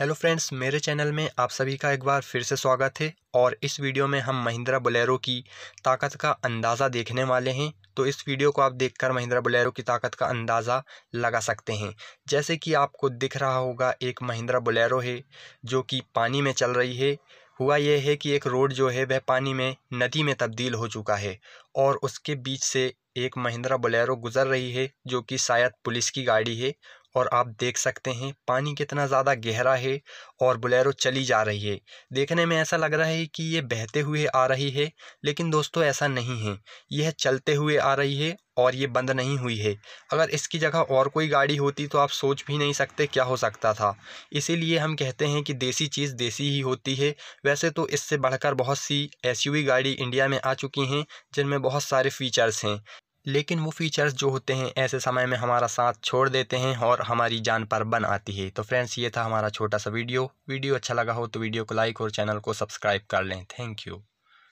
hello friends मेरे channel में आप सभी का एक बार फिर से स्वागत है और इस वीडियो में हम महिंद्रा बुलेरो की ताकत का अंदाज़ा देखने वाले हैं तो इस वीडियो को आप देखकर महिंद्रा बुलेरो की ताकत का अंदाज़ा लगा सकते हैं जैसे कि आपको दिख रहा होगा एक महिंद्रा बुलेरो है जो कि पानी में चल रही है हुआ यह है कि एक रोड जो है वह पानी में नदी में तब्दील हो चुका है और उसके बीच से एक महिंद्रा बुलेरो गुजर रही है जो कि शायद पुलिस की गाड़ी है और आप देख सकते हैं पानी कितना ज़्यादा गहरा है और बुलेरो चली जा रही है देखने में ऐसा लग रहा है कि ये बहते हुए आ रही है लेकिन दोस्तों ऐसा नहीं है यह चलते हुए आ रही है और ये बंद नहीं हुई है अगर इसकी जगह और कोई गाड़ी होती तो आप सोच भी नहीं सकते क्या हो सकता था इसीलिए हम कहते हैं कि देसी चीज़ देसी ही होती है वैसे तो इससे बढ़कर बहुत सी एसयूवी गाड़ी इंडिया में आ चुकी हैं जिनमें बहुत सारे फीचर्स हैं लेकिन वो फ़ीचर्स जो होते हैं ऐसे समय में हमारा साथ छोड़ देते हैं और हमारी जान पर बन आती है तो फ्रेंड्स ये था हमारा छोटा सा वीडियो वीडियो अच्छा लगा हो तो वीडियो को लाइक और चैनल को सब्सक्राइब कर लें थैंक यू